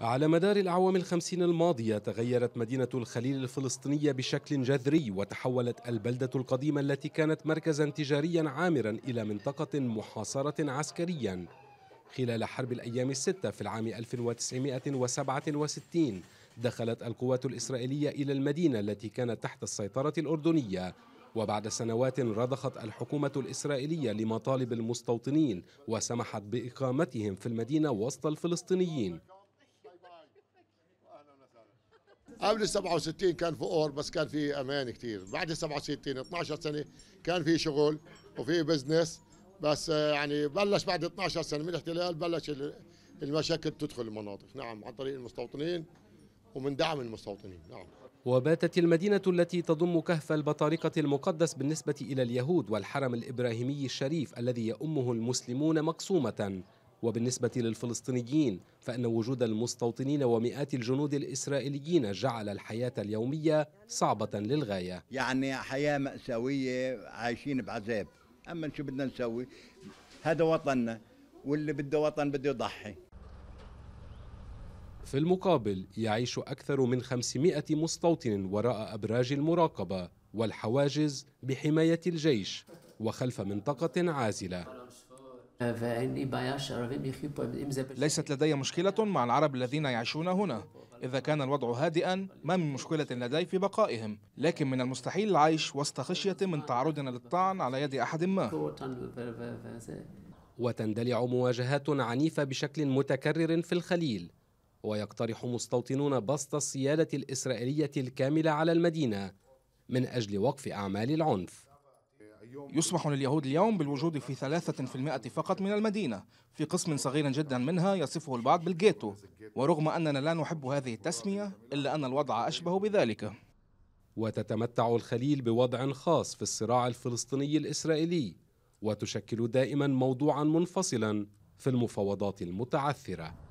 على مدار الأعوام الخمسين الماضية تغيرت مدينة الخليل الفلسطينية بشكل جذري وتحولت البلدة القديمة التي كانت مركزا تجاريا عامرا إلى منطقة محاصرة عسكريا خلال حرب الأيام الستة في العام 1967 دخلت القوات الإسرائيلية إلى المدينة التي كانت تحت السيطرة الأردنية وبعد سنوات رضخت الحكومة الإسرائيلية لمطالب المستوطنين وسمحت بإقامتهم في المدينة وسط الفلسطينيين قبل 67 كان فقر بس كان في امان كثير بعد 67 12 سنه كان في شغل وفي بزنس بس آه، يعني بلش بعد 12 سنه من الاحتلال بلش المشاكل تدخل المناطق نعم عن طريق المستوطنين ومن دعم المستوطنين نعم وباتت المدينة التي تضم كهف البطارقة المقدس بالنسبة إلى اليهود والحرم الإبراهيمي الشريف الذي يأمه المسلمون مقسومة وبالنسبة للفلسطينيين فإن وجود المستوطنين ومئات الجنود الإسرائيليين جعل الحياة اليومية صعبة للغاية يعني حياة مأساوية عايشين بعذاب أما شو بدنا نسوي هذا وطننا واللي بده وطن بده يضحي في المقابل يعيش أكثر من 500 مستوطن وراء أبراج المراقبة والحواجز بحماية الجيش وخلف منطقة عازلة ليست لدي مشكلة مع العرب الذين يعيشون هنا إذا كان الوضع هادئا ما من مشكلة لدي في بقائهم لكن من المستحيل العيش وسط خشية من تعرضنا للطعن على يد أحد ما وتندلع مواجهات عنيفة بشكل متكرر في الخليل ويقترح مستوطنون بسط السيادة الإسرائيلية الكاملة على المدينة من أجل وقف أعمال العنف يسمح لليهود اليوم بالوجود في ثلاثة في فقط من المدينة في قسم صغير جدا منها يصفه البعض بالجيتو ورغم أننا لا نحب هذه التسمية إلا أن الوضع أشبه بذلك وتتمتع الخليل بوضع خاص في الصراع الفلسطيني الإسرائيلي وتشكل دائما موضوعا منفصلا في المفاوضات المتعثره